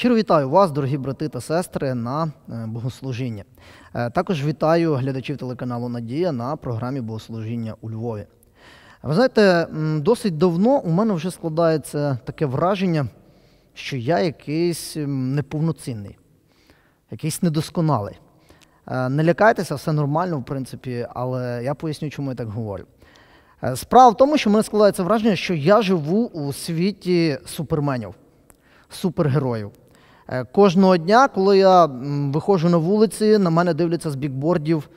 Щиро вітаю вас, дорогі брати та сестри, на е, богослужіння. Е, також вітаю глядачів телеканалу Надія на програмі богослужіння у Львові. Ви знаєте, досить давно у мене вже складається таке враження, що я якийсь неповноцінний, якийсь недосконалий. Е, не лякайтеся, все нормально, в принципі, але я поясню, чому я так говорю. Справа в тому, що в мене складається враження, що я живу у світі суперменів, супергероїв. Е, кожного дня, коли я виходжу на вулиці, на мене дивляться з бікбордів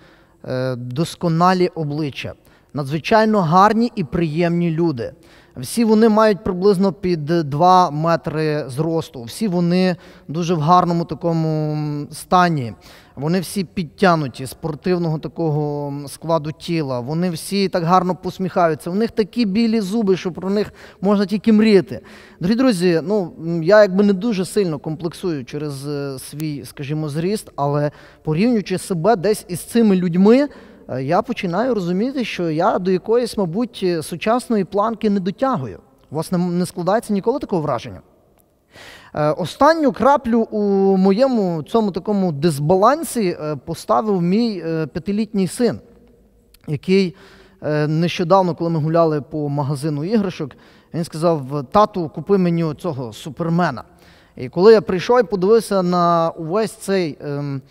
е, досконалі обличчя, надзвичайно гарні і приємні люди. Всі вони мають приблизно під 2 метри зросту. Всі вони дуже в гарному такому стані. Вони всі підтянуті спортивного такого складу тіла. Вони всі так гарно посміхаються. У них такі білі зуби, що про них можна тільки мріяти. Дорогі друзі, ну я якби не дуже сильно комплексую через е, свій, скажімо, зріст, але порівнюючи себе десь із цими людьми, е, я починаю розуміти, що я до якоїсь, мабуть, е, сучасної планки не дотягую. У вас не складається ніколи такого враження. Е, останню краплю у моєму цьому такому дисбалансі е, поставив мій е, п'ятилітній син, який нещодавно, коли ми гуляли по магазину іграшок, він сказав: Тату, купи мені цього супермена. І коли я прийшов і подивився на увесь цей ем,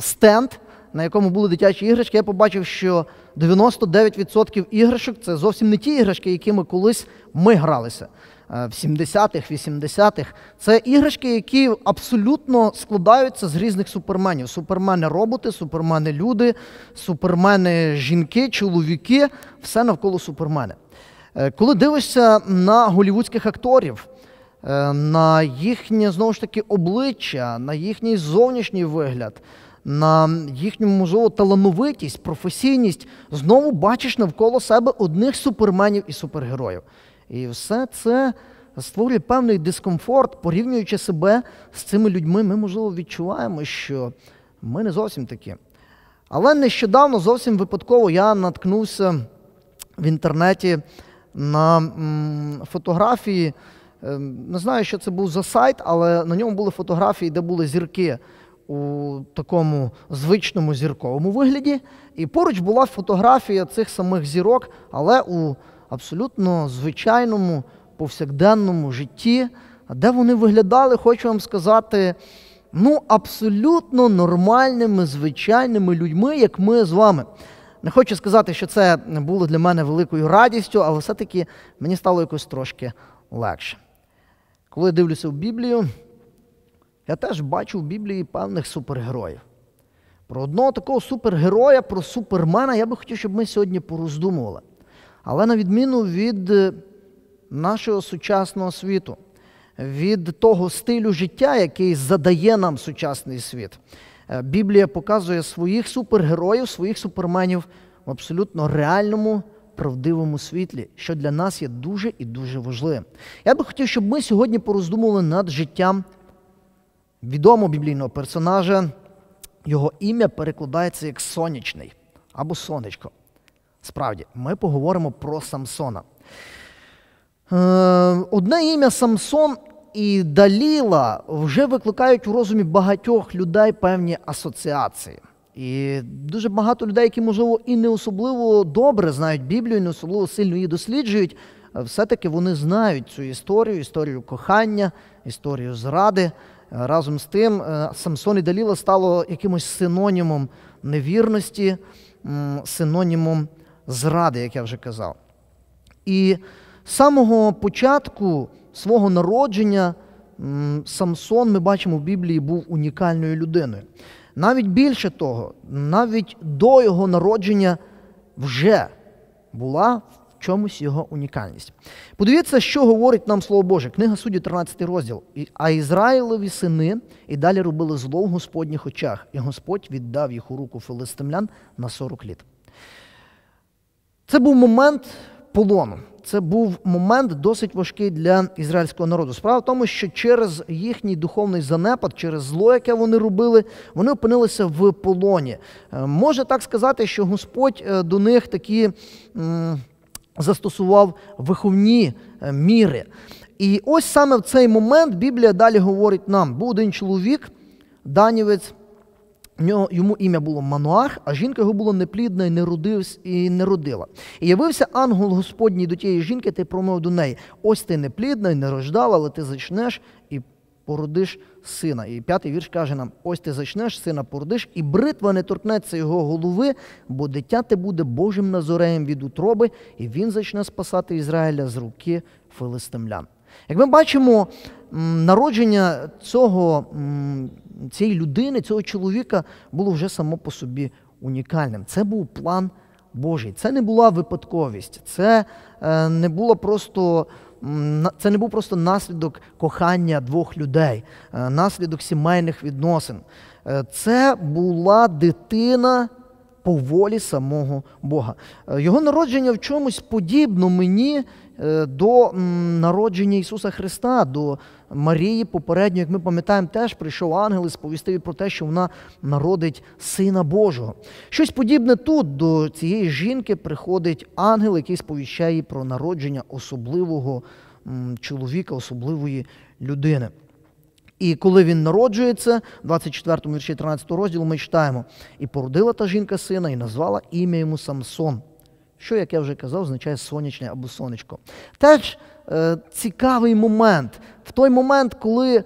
стенд, на якому були дитячі іграшки, я побачив, що 99% іграшок це зовсім не ті іграшки, якими колись ми гралися. Е, в 70-х, 80-х це іграшки, які абсолютно складаються з різних суперменів: супермени, роботи, супермени, люди, супермени, жінки, чоловіки, все навколо супермени. Е, коли дивишся на голівудських акторів, е, на їхнє знову ж таки обличчя, на їхній зовнішній вигляд, на їхню, можливо, талановитість, професійність, знову бачиш навколо себе одних суперменів і супергероїв. І все це створює певний дискомфорт, порівнюючи себе з цими людьми, ми, можливо, відчуваємо, що ми не зовсім такі. Але нещодавно, зовсім випадково, я наткнувся в інтернеті на фотографії. Ем, не знаю, що це був за сайт, але на ньому були фотографії, де були зірки у такому звичному зірковому вигляді. І поруч була фотографія цих самих зірок, але у абсолютно звичайному повсякденному житті, де вони виглядали, хочу вам сказати, ну, абсолютно нормальними, звичайними людьми, як ми з вами. Не хочу сказати, що це було для мене великою радістю, але все-таки мені стало якось трошки легше. Коли я дивлюся в Біблію. Я теж бачу в Біблії певних супергероїв. Про одного такого супергероя, про супермена я би хотів, щоб ми сьогодні пороздумували. Але на відміну від е, нашого сучасного світу, від того стилю життя, який задає нам сучасний світ, е, Біблія показує своїх супергероїв, своїх суперменів в абсолютно реальному, правдивому світлі, що для нас є дуже і дуже важливим. Я би хотів, щоб ми сьогодні пороздумували над життям відомого біблійного персонажа, його ім'я перекладається як сонячний або сонечко. Справді, ми поговоримо про Самсона. Е, одне ім'я Самсон і Даліла вже викликають у розумі багатьох людей певні асоціації. І дуже багато людей, які, можливо, і не особливо добре знають Біблію, і не особливо сильно її досліджують, е, все-таки вони знають цю історію, історію кохання, історію зради. Е, разом з тим, е, Самсон і Даліла стало якимось синонімом невірності, синонімом зради, як я вже казав. І з самого початку свого народження Самсон, ми бачимо в Біблії, був унікальною людиною. Навіть більше того, навіть до його народження вже була чомусь його унікальність. Подивіться, що говорить нам Слово Боже, книга судді, 13 розділ. А Ізраїлові сини і далі робили зло в Господніх очах, і Господь віддав їх у руку филистимлян на 40 літ. Це був момент полону. Це був момент досить важкий для ізраїльського народу. Справа в тому, що через їхній духовний занепад, через зло, яке вони робили, вони опинилися в полоні. Е, може так сказати, що Господь е, до них такі застосував виховні е, міри. І ось саме в цей момент Біблія далі говорить нам: був один чоловік, данівець, йому ім'я було Мануах, а жінка його була неплідна і не родився, і не родила. І явився ангел Господній до тієї жінки, та й промовив до неї: Ось ти неплідна і не рождала, але ти зачнеш і породиш сина. І п'ятий вірш каже нам: ось ти зачнеш сина пордиш, і бритва не торкнеться його голови, бо дитя ти буде Божим назореєм від утроби, і він зачне спасати Ізраїля з руки филистимлян. Як ми бачимо, народження цього, цієї людини, цього чоловіка було вже само по собі унікальним. Це був план Божий. Це не була випадковість, це е, не було просто це не був просто наслідок кохання двох людей, е, наслідок сімейних відносин. Е, це була дитина по волі самого Бога. Е, його народження в чомусь подібно мені е, до народження Ісуса Христа, до Марії попередньо, як ми пам'ятаємо, теж прийшов ангел і сповістив про те, що вона народить Сина Божого. Щось подібне тут до цієї жінки приходить ангел, який сповіщає про народження особливого чоловіка, особливої людини. І коли він народжується, в 24 вірші 13 розділу ми читаємо: і породила та жінка сина, і назвала ім'я йому Самсон, що, як я вже казав, означає сонячне або сонечко. Теж е, цікавий момент. В той момент, коли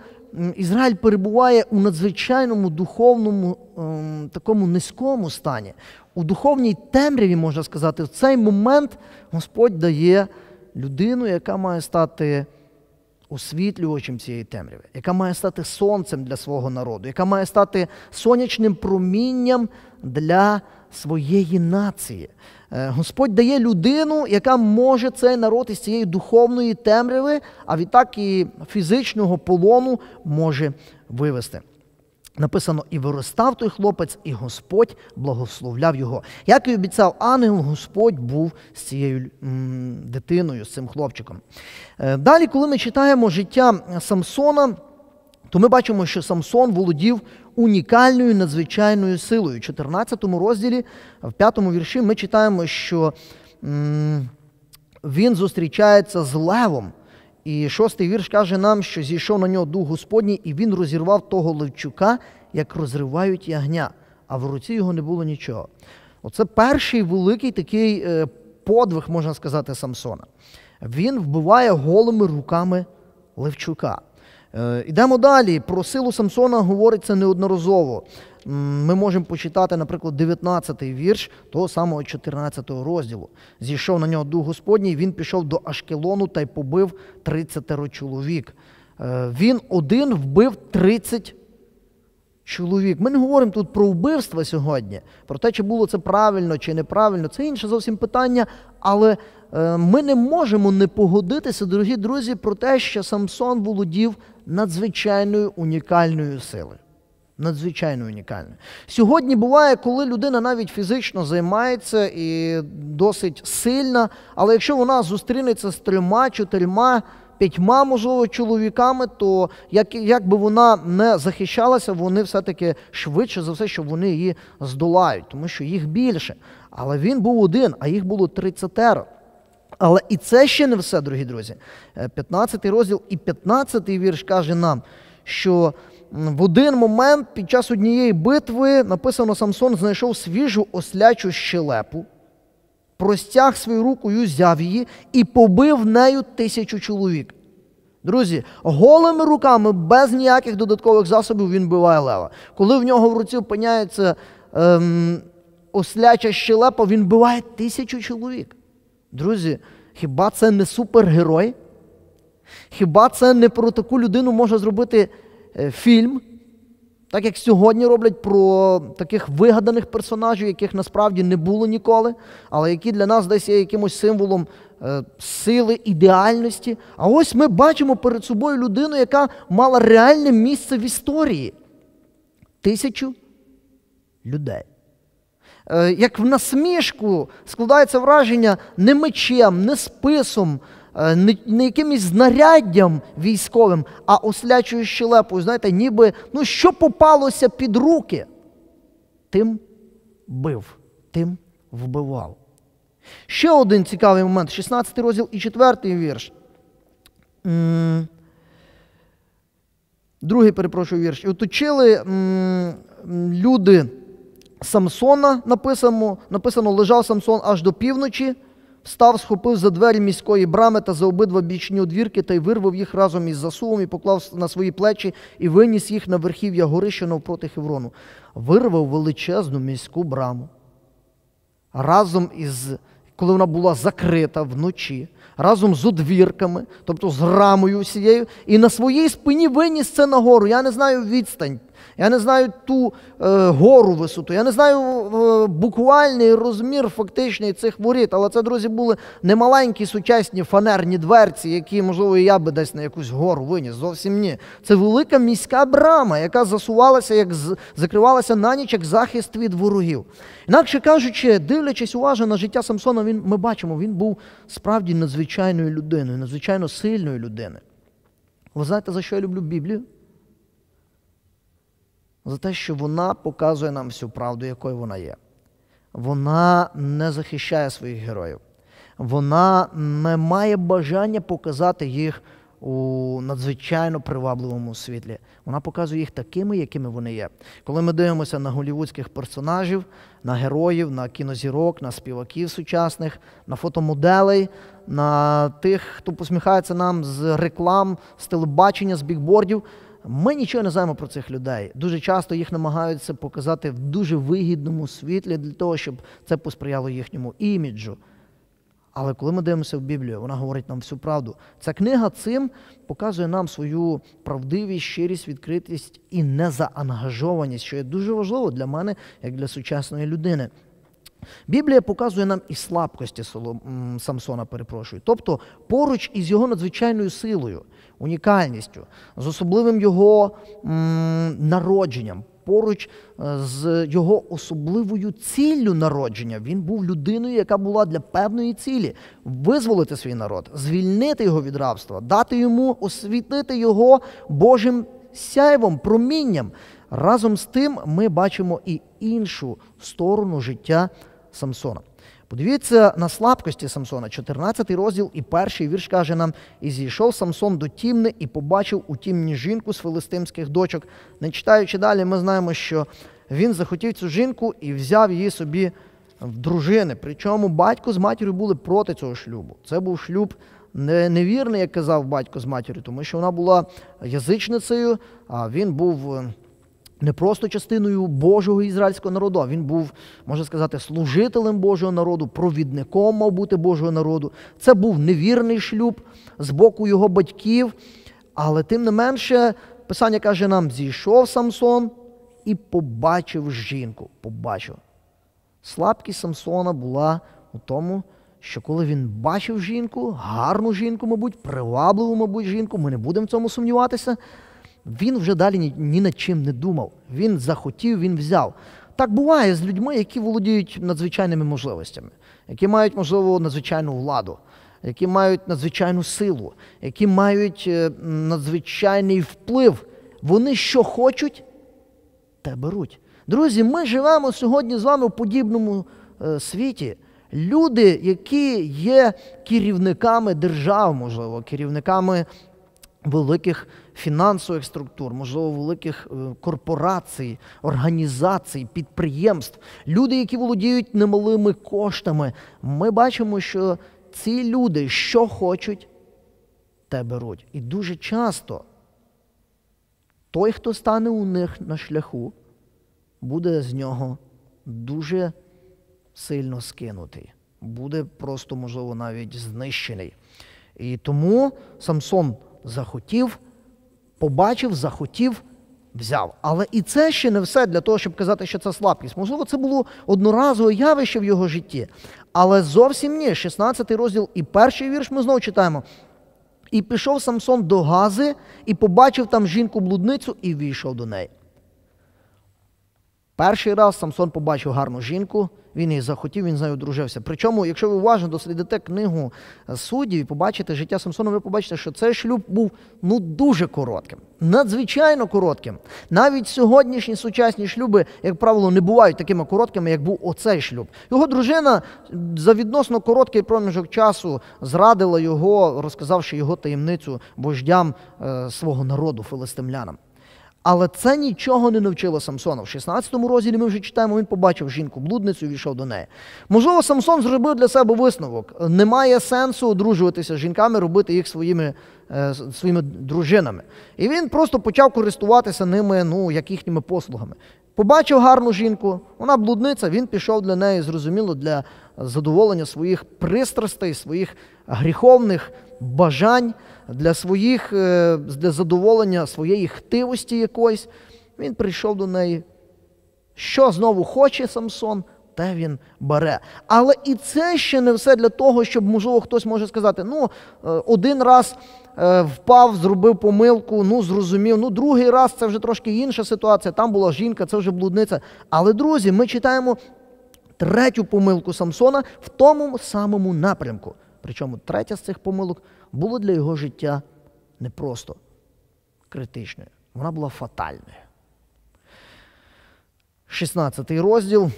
Ізраїль перебуває у надзвичайному духовному е, такому низькому стані, у духовній темряві, можна сказати, в цей момент Господь дає людину, яка має стати освітлювачем цієї темряви, яка має стати сонцем для свого народу, яка має стати сонячним промінням для своєї нації. Е, Господь дає людину, яка може цей народ із цієї духовної темряви, а відтак і фізичного полону може вивести. Написано, і виростав той хлопець, і Господь благословляв його. Як і обіцяв ангел, Господь був з цією дитиною, з цим хлопчиком. Е, далі, коли ми читаємо життя Самсона, то ми бачимо, що Самсон володів унікальною надзвичайною силою. У 14 розділі, в 5 вірші, ми читаємо, що він зустрічається з левом. І шостий вірш каже нам, що зійшов на нього дух Господній, і він розірвав того левчука, як розривають ягня, а в руці його не було нічого. Оце перший великий такий е, подвиг, можна сказати, Самсона. Він вбиває голими руками Левчука. Йдемо е, далі. Про силу Самсона говориться неодноразово. Ми можемо почитати, наприклад, 19-й вірш того самого 14-го розділу. Зійшов на нього дух Господній, він пішов до Ашкелону та й побив 30 чоловік. Е, він один вбив 30 чоловік. Ми не говоримо тут про вбивства сьогодні, про те, чи було це правильно чи неправильно. Це інше зовсім питання, але Е, ми не можемо не погодитися, дорогі друзі, про те, що Самсон володів надзвичайною унікальною силою. Надзвичайно унікальне. Сьогодні буває, коли людина навіть фізично займається і досить сильна, але якщо вона зустрінеться з трьома, чотирма, п'ятьма, можливо, чоловіками, то як, як би вона не захищалася, вони все-таки швидше за все, що вони її здолають, тому що їх більше. Але він був один, а їх було тридцятеро. Але і це ще не все, дорогі друзі. 15 е, розділ і 15 вірш каже нам, що в один момент під час однієї битви написано Самсон знайшов свіжу ослячу щелепу, простяг свою руку і взяв її і побив нею тисячу чоловік. Друзі, голими руками, без ніяких додаткових засобів він биває лева. Коли в нього в руці опиняється ем, осляча щелепа, він биває тисячу чоловік. Друзі, хіба це не супергерой? Хіба це не про таку людину може зробити е, фільм? Так як сьогодні роблять про таких вигаданих персонажів, яких насправді не було ніколи, але які для нас десь є якимось символом е, сили, ідеальності. А ось ми бачимо перед собою людину, яка мала реальне місце в історії тисячу людей. Е, як в насмішку складається враження не мечем, не списом, е, не, не якимось знаряддям військовим, а ослячою щелепою, знаєте, ніби ну, що попалося під руки, тим бив, тим вбивав. Ще один цікавий момент, 16 розділ і 4 вірш. Другий перепрошую вірш. І оточили люди. Самсона написано, написано, лежав Самсон аж до півночі, встав, схопив за двері міської брами та за обидва бічні одвірки та й вирвав їх разом із засувом і поклав на свої плечі і виніс їх на верхів'я гори, навпроти Хеврону. Вирвав величезну міську браму. Разом із, коли вона була закрита вночі, разом з одвірками, тобто з рамою всією, і на своїй спині виніс це нагору. Я не знаю відстань. Я не знаю ту е, гору висоту, я не знаю е, буквальний розмір фактичний цих воріт. Але це, друзі, були немаленькі сучасні фанерні дверці, які, можливо, і я би десь на якусь гору виніс. Зовсім ні. Це велика міська брама, яка засувалася, як з... закривалася на ніч як захист від ворогів. Інакше кажучи, дивлячись уважно на життя Самсона, він ми бачимо, він був справді надзвичайною людиною, надзвичайно сильною людиною. Ви знаєте, за що я люблю Біблію? за те, що вона показує нам всю правду, якою вона є. Вона не захищає своїх героїв. Вона не має бажання показати їх у надзвичайно привабливому світлі. Вона показує їх такими, якими вони є. Коли ми дивимося на голівудських персонажів, на героїв, на кінозірок, на співаків сучасних, на фотомоделей, на тих, хто посміхається нам з реклам, з телебачення, з бікбордів. Ми нічого не знаємо про цих людей. Дуже часто їх намагаються показати в дуже вигідному світлі для того, щоб це посприяло їхньому іміджу. Але коли ми дивимося в Біблію, вона говорить нам всю правду. Ця книга цим показує нам свою правдивість, щирість, відкритість і незаангажованість, що є дуже важливо для мене, як для сучасної людини. Біблія показує нам і слабкості Самсона, перепрошую, тобто поруч із його надзвичайною силою унікальністю, з особливим його м, народженням. Поруч е, з його особливою ціллю народження він був людиною, яка була для певної цілі визволити свій народ, звільнити його від рабства, дати йому освітити його Божим сяйвом, промінням. Разом з тим ми бачимо і іншу сторону життя Самсона. Подивіться на слабкості Самсона, 14 розділ і перший вірш каже нам: І зійшов Самсон до Тімни і побачив у тімні жінку з филистимських дочок. Не читаючи далі, ми знаємо, що він захотів цю жінку і взяв її собі в дружини. Причому батько з матір'ю були проти цього шлюбу. Це був шлюб невірний, як казав батько з матір'ю, тому що вона була язичницею, а він був е, не просто частиною Божого ізраїльського народу, а він був, можна сказати, служителем Божого народу, провідником, мав бути Божого народу. Це був невірний шлюб з боку його батьків. Але тим не менше, Писання каже нам: зійшов Самсон і побачив жінку. Побачив. Слабкість Самсона була у тому, що коли він бачив жінку, гарну жінку, мабуть, привабливу, мабуть, жінку, ми не будемо в цьому сумніватися. Він вже далі ні, ні над чим не думав. Він захотів, він взяв. Так буває з людьми, які володіють надзвичайними можливостями, які мають, можливо, надзвичайну владу, які мають надзвичайну силу, які мають е, надзвичайний вплив. Вони що хочуть, те беруть. Друзі, ми живемо сьогодні з вами в подібному е, світі. Люди, які є керівниками держав, можливо, керівниками великих фінансових структур, можливо, великих е, корпорацій, організацій, підприємств, люди, які володіють немалими коштами, ми бачимо, що ці люди, що хочуть, те беруть. І дуже часто той, хто стане у них на шляху, буде з нього дуже сильно скинутий, буде просто, можливо, навіть знищений. І тому Самсон захотів, побачив, захотів, взяв. Але і це ще не все для того, щоб казати, що це слабкість. Можливо, це було одноразове явище в його житті. Але зовсім ні, 16 розділ і перший вірш ми знову читаємо. І пішов Самсон до Гази і побачив там жінку-блудницю і війшов до неї. Перший раз Самсон побачив гарну жінку він її захотів, він з нею одружився. Причому, якщо ви уважно дослідите книгу суддів і побачите життя Самсона, ви побачите, що цей шлюб був ну дуже коротким, надзвичайно коротким. Навіть сьогоднішні сучасні шлюби, як правило, не бувають такими короткими, як був оцей шлюб. Його дружина за відносно короткий проміжок часу зрадила його, розказавши його таємницю вождям е, свого народу филистимлянам. Але це нічого не навчило Самсона. В 16 розділі ми вже читаємо, він побачив жінку-блудницю і війшов до неї. Можливо, Самсон зробив для себе висновок. Немає сенсу одружуватися з жінками, робити їх своїми е, своїми дружинами. І він просто почав користуватися ними, ну, як їхніми послугами. Побачив гарну жінку, вона блудниця, він пішов для неї, зрозуміло, для задоволення своїх пристрастей, своїх гріховних бажань, для своїх, е, для задоволення своєї хтивості якоїсь. Він прийшов до неї. Що знову хоче Самсон? те він бере. Але і це ще не все для того, щоб, можливо, хтось може сказати: ну, е, один раз е, впав, зробив помилку, ну зрозумів. Ну, другий раз це вже трошки інша ситуація. Там була жінка, це вже блудниця. Але, друзі, ми читаємо третю помилку Самсона в тому самому напрямку. Причому третя з цих помилок була для його життя не просто критичною, вона була фатальною. 16 розділ.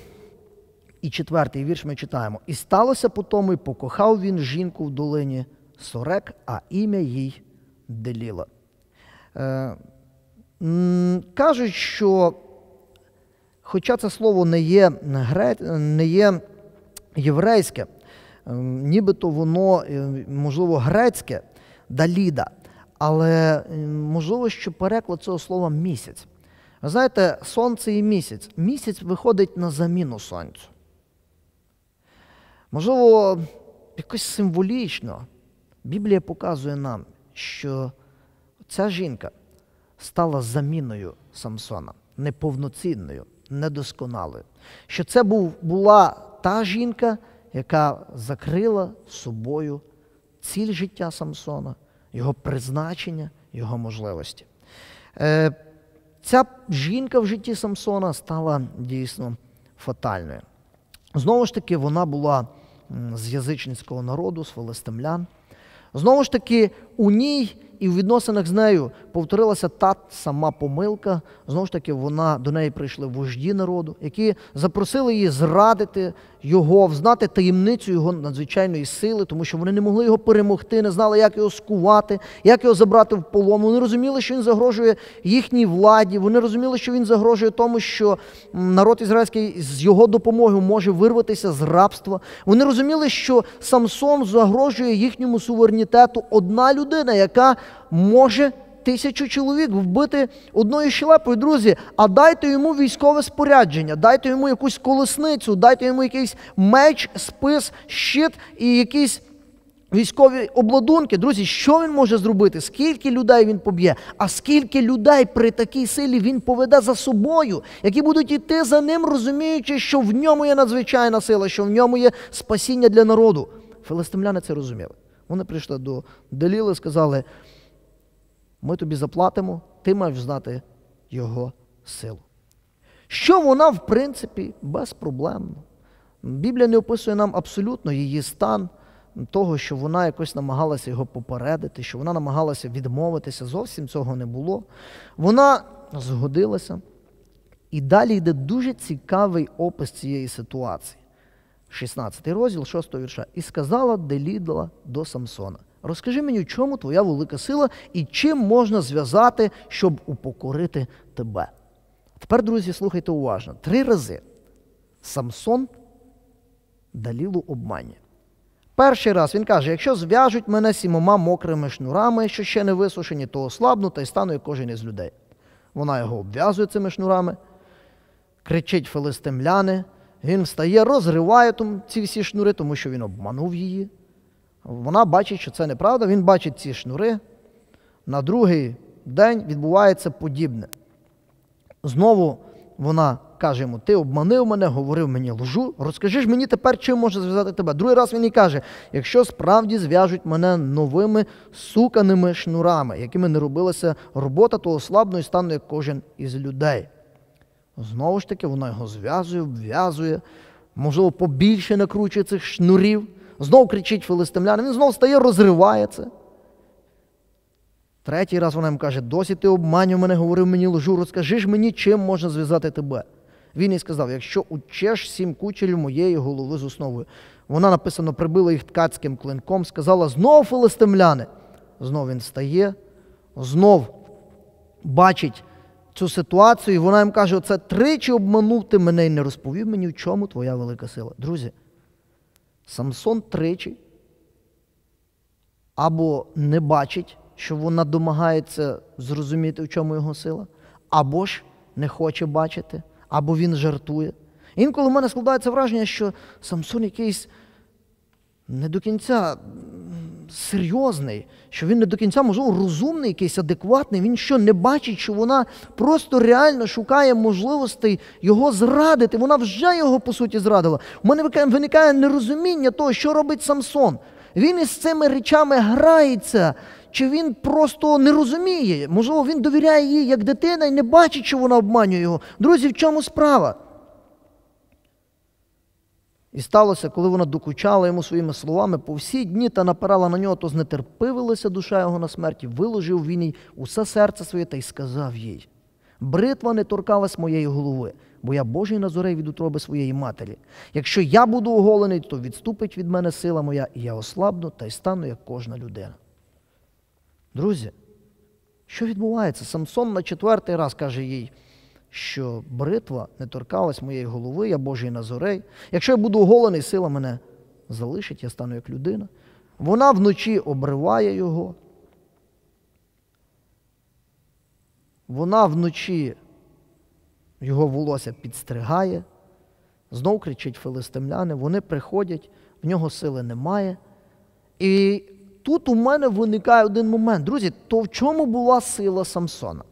І четвертий вірш ми читаємо: І сталося по тому, і покохав він жінку в долині Сорек, а ім'я їй Деліла. Е, Кажуть, що, хоча це слово не є не є єврейське, е, нібито воно, е, можливо, грецьке даліда, але е, можливо, що переклад цього слова місяць. Ви знаєте, сонце і місяць. Місяць виходить на заміну сонцю. Можливо, якось символічно Біблія показує нам, що ця жінка стала заміною Самсона, неповноцінною, недосконалою. Що це був, була та жінка, яка закрила собою ціль життя Самсона, його призначення, його можливості. Е, Ця жінка в житті Самсона стала дійсно фатальною. Знову ж таки, вона була з язичницького народу, з филистимлян. Знову ж таки, у ній і в відносинах з нею повторилася та сама помилка. Знову ж таки, вона до неї прийшли вожді народу, які запросили її зрадити його, взнати таємницю його надзвичайної сили, тому що вони не могли його перемогти, не знали, як його скувати, як його забрати в полон. Вони розуміли, що він загрожує їхній владі. Вони розуміли, що він загрожує тому, що народ ізраїльський з його допомогою може вирватися з рабства. Вони розуміли, що Самсон загрожує їхньому суверенітету одна людина, яка може тисячу чоловік вбити одною щелепою, друзі, а дайте йому військове спорядження, дайте йому якусь колесницю, дайте йому якийсь меч, спис, щит і якісь. Військові обладунки, друзі, що він може зробити? Скільки людей він поб'є, а скільки людей при такій силі він поведе за собою, які будуть іти за ним, розуміючи, що в ньому є надзвичайна сила, що в ньому є спасіння для народу. Филистимляни це розуміли. Вони прийшли до і сказали ми тобі заплатимо, ти маєш знати його силу. Що вона, в принципі, безпроблемна. Біблія не описує нам абсолютно її стан того, що вона якось намагалася його попередити, що вона намагалася відмовитися, зовсім цього не було. Вона згодилася. І далі йде дуже цікавий опис цієї ситуації. 16 розділ, 6 вірша. І сказала Делідла до Самсона. Розкажи мені, в чому твоя велика сила і чим можна зв'язати, щоб упокорити тебе. Тепер, друзі, слухайте уважно: три рази Самсон далілу обманює. Перший раз він каже: якщо зв'яжуть мене сімома мокрими шнурами, що ще не висушені, то ослабну та й стану як кожен із людей. Вона його обв'язує цими шнурами, кричить филистимляни, він встає, розриває ці всі шнури, тому що він обманув її. Вона бачить, що це неправда, він бачить ці шнури. На другий день відбувається подібне. Знову вона каже йому: Ти обманив мене, говорив мені лжу, розкажи ж мені тепер, чим може зв'язати тебе. Другий раз він їй каже: якщо справді зв'яжуть мене новими суканими шнурами, якими не робилася робота, то ослабну і стану як кожен із людей. Знову ж таки, вона його зв'язує, обв'язує, можливо, побільше накручує цих шнурів знов кричить филистимлянин, він знов стає, розривається. Третій раз вона йому каже: досі ти обманював мене, говорив мені лжу, розкажи ж мені, чим можна зв'язати тебе. Він їй сказав: якщо учеш сім кучерів моєї голови з основою. Вона написано, прибила їх ткацьким клинком, сказала: знов филистимляни. Знов він стає, знов бачить цю ситуацію, і вона їм каже: Оце тричі обманув ти мене і не розповів мені, в чому твоя велика сила. Друзі. Самсон тричі або не бачить, що вона домагається зрозуміти, в чому його сила, або ж не хоче бачити, або він жартує. Інколи в мене складається враження, що Самсон якийсь не до кінця серйозний, що він не до кінця можливо розумний, якийсь адекватний. Він що не бачить, що вона просто реально шукає можливостей його зрадити. Вона вже його по суті зрадила. У мене виникає нерозуміння того, що робить Самсон. Він із цими речами грається. Чи він просто не розуміє? Можливо, він довіряє їй як дитина і не бачить, що вона обманює його. Друзі, в чому справа? І сталося, коли вона докучала йому своїми словами по всі дні та напирала на нього, то знетерпилася душа його на смерті, виложив він їй усе серце своє та й сказав їй: Бритва не торкалась моєї голови, бо я Божий назорей від утроби своєї матері. Якщо я буду оголений, то відступить від мене сила моя, і я ослабну та й стану, як кожна людина. Друзі, що відбувається? Самсон на четвертий раз каже їй що бритва не торкалась моєї голови, я Божий назорей. Якщо я буду оголений, сила мене залишить, я стану як людина. Вона вночі обриває його. Вона вночі його волосся підстригає, знов кричить филистимляни, вони приходять, в нього сили немає. І тут у мене виникає один момент. Друзі, то в чому була сила Самсона?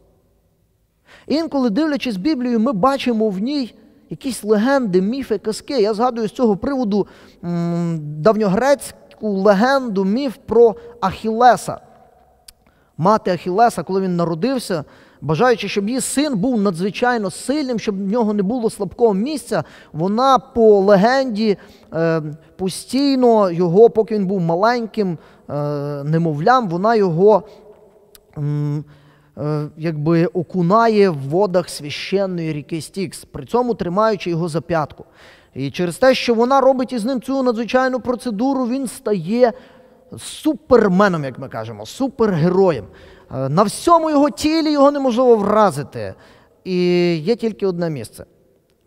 Інколи, дивлячись Біблію, ми бачимо в ній якісь легенди, міфи, казки. Я згадую з цього приводу давньогрецьку легенду, міф про Ахілеса. Мати Ахілеса, коли він народився, бажаючи, щоб її син був надзвичайно сильним, щоб в нього не було слабкого місця, вона по легенді е, постійно його, поки він був маленьким е, немовлям, вона його Е, якби окунає в водах священної ріки Стікс, при цьому тримаючи його за п'ятку. І через те, що вона робить із ним цю надзвичайну процедуру, він стає суперменом, як ми кажемо, супергероєм. Е, на всьому його тілі його неможливо вразити. І є тільки одне місце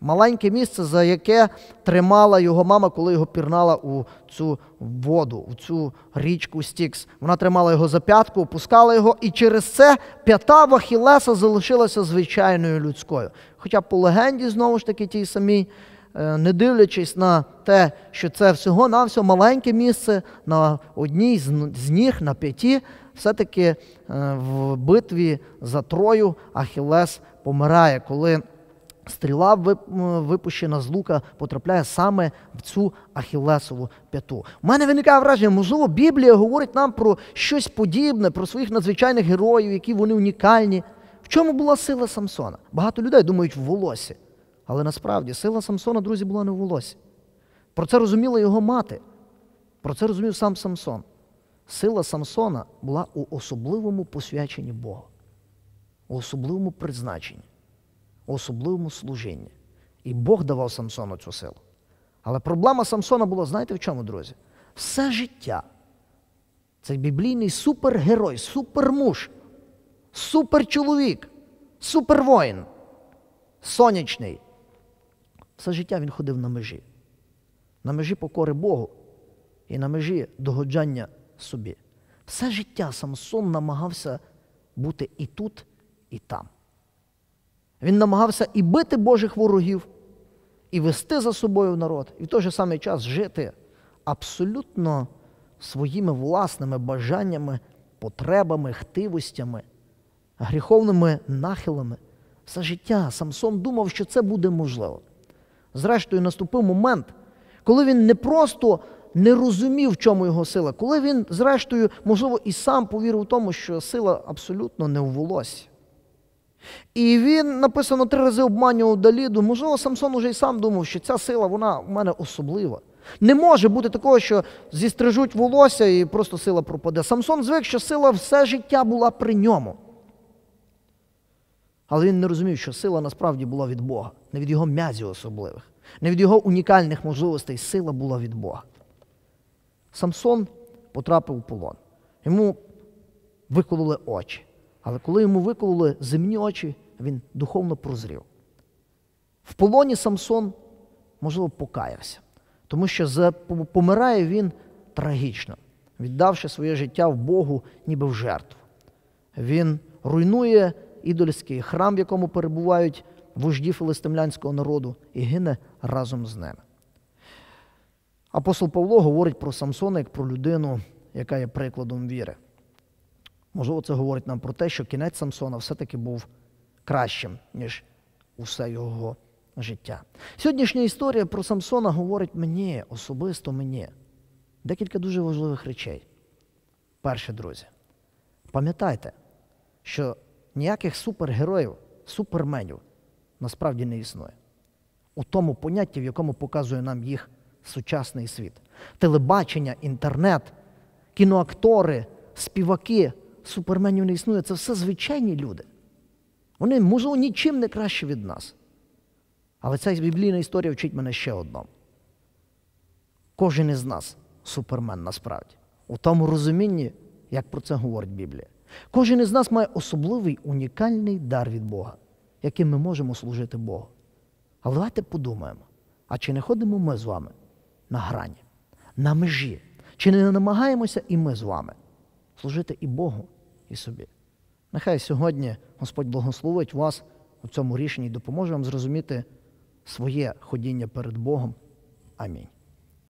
маленьке місце, за яке тримала його мама, коли його пірнала у цю воду, у цю річку Стікс. Вона тримала його за п'ятку, опускала його, і через це п'ята Вахілеса залишилася звичайною людською. Хоча по легенді, знову ж таки, тій самій. Е, не дивлячись на те, що це всього на всього маленьке місце на одній з ніг, на п'яті, все-таки е, в битві за Трою Ахілес помирає, коли Стріла випущена з лука потрапляє саме в цю ахілесову п'яту. У мене виникає враження, можливо, Біблія говорить нам про щось подібне, про своїх надзвичайних героїв, які вони унікальні. В чому була сила Самсона? Багато людей думають в волосі. Але насправді сила Самсона, друзі, була не в волосі. Про це розуміла його мати. Про це розумів сам Самсон. Сила Самсона була у особливому посвяченні Бога, у особливому призначенні особливому служінні. І Бог давав Самсону цю силу. Але проблема Самсона була, знаєте, в чому, друзі? Все життя. Це біблійний супергерой, супермуж, суперчоловік, супервоїн, сонячний. Все життя він ходив на межі, на межі покори Богу і на межі догоджання собі. Все життя Самсон намагався бути і тут, і там. Він намагався і бити Божих ворогів, і вести за собою народ, і в той же самий час жити абсолютно своїми власними бажаннями, потребами, хтивостями, гріховними нахилами. Все життя Самсон думав, що це буде можливо. Зрештою, наступив момент, коли він не просто не розумів, в чому його сила, коли він, зрештою, можливо, і сам повірив в тому, що сила абсолютно не у волосі. І він написано три рази обманював Даліду. Можливо, Самсон уже й сам думав, що ця сила вона в мене особлива. Не може бути такого, що зістрижуть волосся і просто сила пропаде. Самсон звик, що сила все життя була при ньому. Але він не розумів, що сила насправді була від Бога, не від його м'язів особливих, не від його унікальних можливостей. Сила була від Бога. Самсон потрапив у полон. Йому викололи очі. Але коли йому викололи земні очі, він духовно прозрів. В полоні Самсон, можливо, покаявся, тому що помирає він трагічно, віддавши своє життя в Богу, ніби в жертву. Він руйнує ідольський храм, в якому перебувають вожді філистимлянського народу, і гине разом з ними. Апостол Павло говорить про Самсона як про людину, яка є прикладом віри. Можливо, це говорить нам про те, що кінець Самсона все-таки був кращим, ніж усе його життя. Сьогоднішня історія про Самсона говорить мені, особисто мені, декілька дуже важливих речей. Перше, друзі, пам'ятайте, що ніяких супергероїв, суперменів насправді не існує. У тому понятті, в якому показує нам їх сучасний світ. Телебачення, інтернет, кіноактори, співаки суперменів не існує, це все звичайні люди. Вони, можливо, нічим не краще від нас. Але ця біблійна історія вчить мене ще одному. Кожен із нас супермен насправді, у тому розумінні, як про це говорить Біблія. Кожен із нас має особливий унікальний дар від Бога, яким ми можемо служити Богу. Але давайте подумаємо, а чи не ходимо ми з вами на грані, на межі? Чи не намагаємося і ми з вами служити і Богу, і собі. Нехай сьогодні Господь благословить вас у цьому рішенні і допоможе вам зрозуміти своє ходіння перед Богом. Амінь.